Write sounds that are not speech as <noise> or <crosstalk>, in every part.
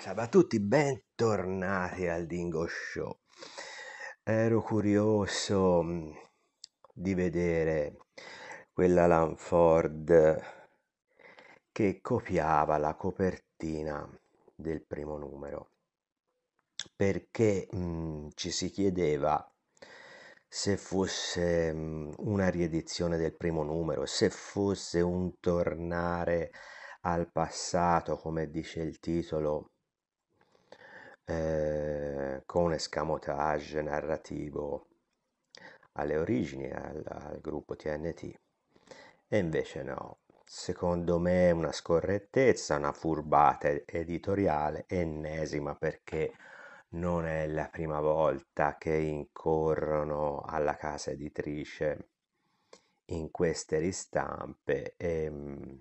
Salve a tutti, bentornati al Dingo Show. Ero curioso mm, di vedere quella Lanford che copiava la copertina del primo numero perché mh, mm, ci si chiedeva se fosse mh, mm, una riedizione del primo numero, se fosse un tornare al passato, come dice il titolo eh, con un escamotage narrativo alle origini, al, al gruppo TNT. E invece no, secondo me è una scorrettezza, una furbata editoriale ennesima perché non è la prima volta che incorrono alla casa editrice in queste ristampe e ehm,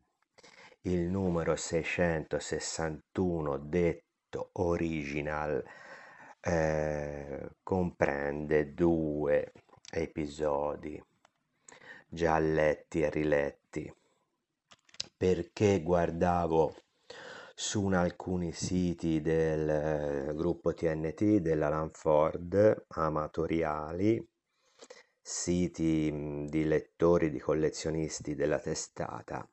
il numero 661 detto progetto original eh, comprende due episodi già letti e riletti perché guardavo su alcuni siti del eh, gruppo TNT della Lanford amatoriali siti di lettori di collezionisti della testata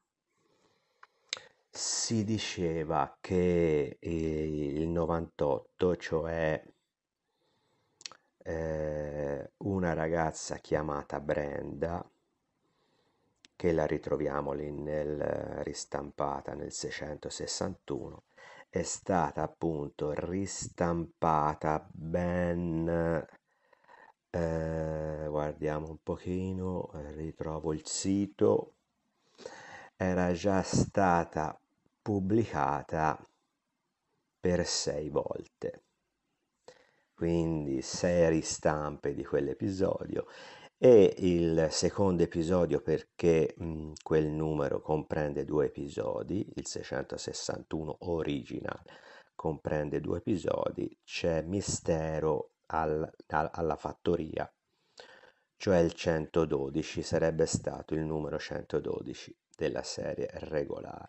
si diceva che eh, il 98, cioè eh, una ragazza chiamata Brenda, che la ritroviamo lì nel ristampata nel 661, è stata appunto ristampata ben eh, guardiamo un pochino ritrovo il sito era già stata pubblicata per sei volte. Quindi sei ristampe di quell'episodio e il secondo episodio perché mh, quel numero comprende due episodi, il 661 original comprende due episodi, c'è Mistero al, al, alla fattoria, cioè il 112 sarebbe stato il numero 112 della serie regolare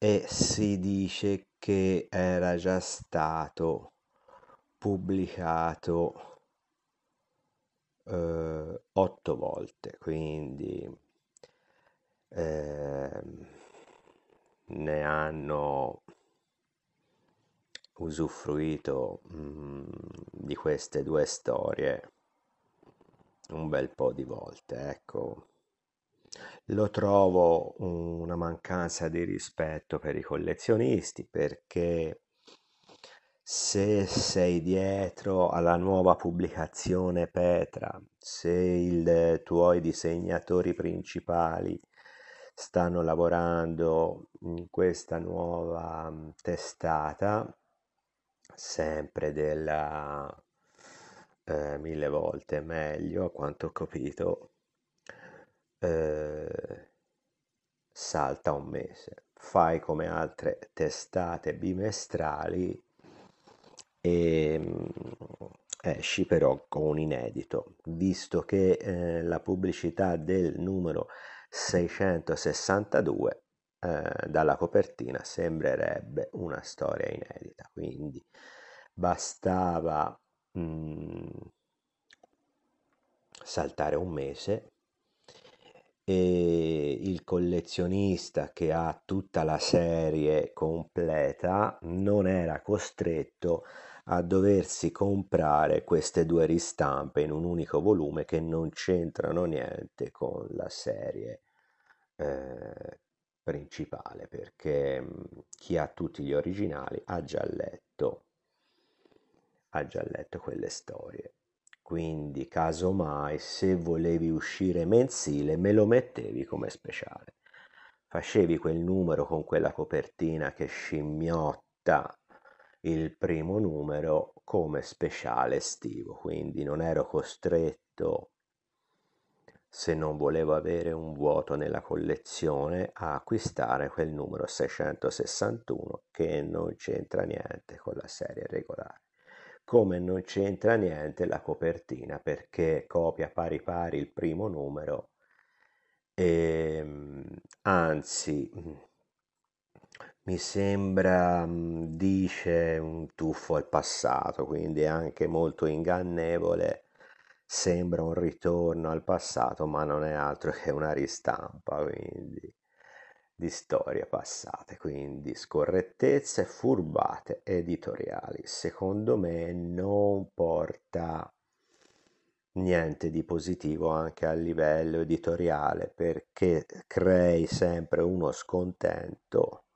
e si dice che era già stato pubblicato eh, otto volte, quindi eh, ne hanno usufruito mh, mm, di queste due storie un bel po' di volte, ecco. Lo trovo una mancanza di rispetto per i collezionisti perché se sei dietro alla nuova pubblicazione Petra, se i tuoi disegnatori principali stanno lavorando in questa nuova testata, sempre della eh, mille volte meglio a quanto ho capito, eh, salta un mese. Fai come altre testate bimestrali e mm, esci però con un inedito, visto che eh, la pubblicità del numero 662 eh, dalla copertina sembrerebbe una storia inedita, quindi bastava mh, mm, saltare un mese e il collezionista che ha tutta la serie completa non era costretto a doversi comprare queste due ristampe in un unico volume che non c'entrano niente con la serie eh, principale perché chi ha tutti gli originali ha già letto ha già letto quelle storie quindi casomai se volevi uscire mensile me lo mettevi come speciale. Facevi quel numero con quella copertina che scimmiotta il primo numero come speciale estivo, quindi non ero costretto se non volevo avere un vuoto nella collezione a acquistare quel numero 661 che non c'entra niente con la serie regolare come non c'entra niente la copertina perché copia pari pari il primo numero e, ehm, anzi mi sembra mm, dice un tuffo al passato quindi è anche molto ingannevole sembra un ritorno al passato ma non è altro <laughs> che una ristampa quindi di storie passate, quindi scorrettezze furbate editoriali, secondo me non porta niente di positivo anche a livello editoriale perché crei sempre uno scontento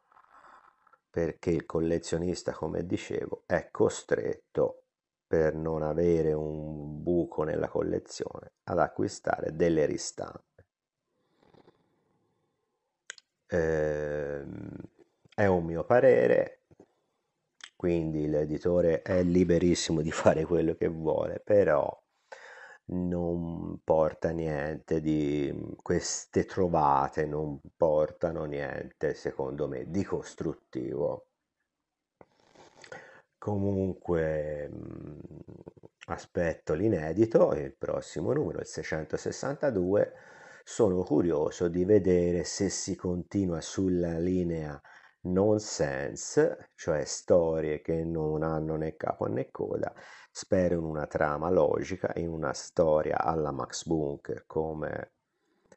perché il collezionista, come dicevo, è costretto per non avere un buco nella collezione ad acquistare delle ristampe eh, è un mio parere, quindi l'editore è liberissimo di <laughs> fare quello che vuole, però non porta niente di queste trovate, non portano niente secondo me di costruttivo. Comunque mm, aspetto l'inedito, il prossimo numero, il 662 sono curioso di vedere se si continua sulla linea nonsense, cioè storie che non hanno né capo né coda. Spero in una trama logica, in una storia alla Max Bunker come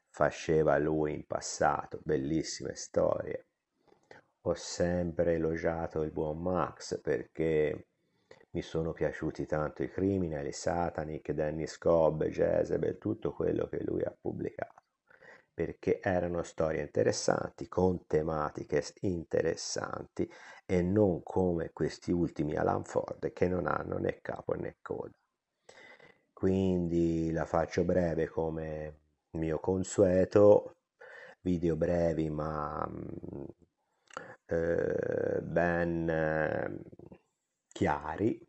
faceva lui in passato, bellissime storie. Ho sempre elogiato il buon Max perché mi sono piaciuti tanto i Criminal, i Satanic, Dennis Cobb, Jezebel, tutto quello che lui ha pubblicato, perché erano storie interessanti, con tematiche interessanti e non come questi ultimi Alan Ford che non hanno né capo né coda. Quindi la faccio breve come mio consueto, video brevi ma mm, eh, ben eh, chiari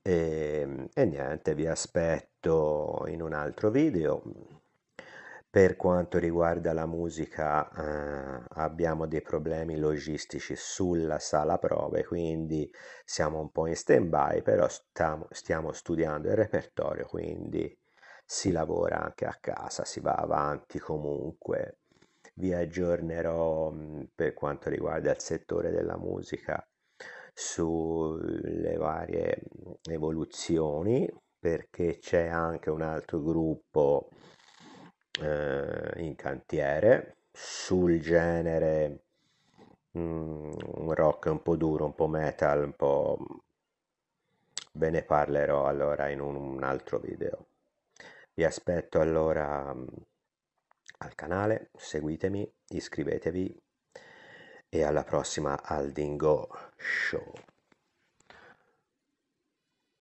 e, ehm, e niente, vi aspetto in un altro video. Per quanto riguarda la musica eh, abbiamo dei problemi logistici sulla sala prove, quindi siamo un po' in stand by, però stiamo, stiamo studiando il repertorio, quindi si lavora anche a casa, si va avanti comunque. Vi aggiornerò mh, mm, per quanto riguarda il settore della musica sulle varie evoluzioni perché c'è anche un altro gruppo eh, in cantiere sul genere un rock un po' duro, un po' metal, un po' ve ne parlerò allora in un, altro video. Vi aspetto allora al canale, seguitemi, iscrivetevi e alla prossima Aldingo Show.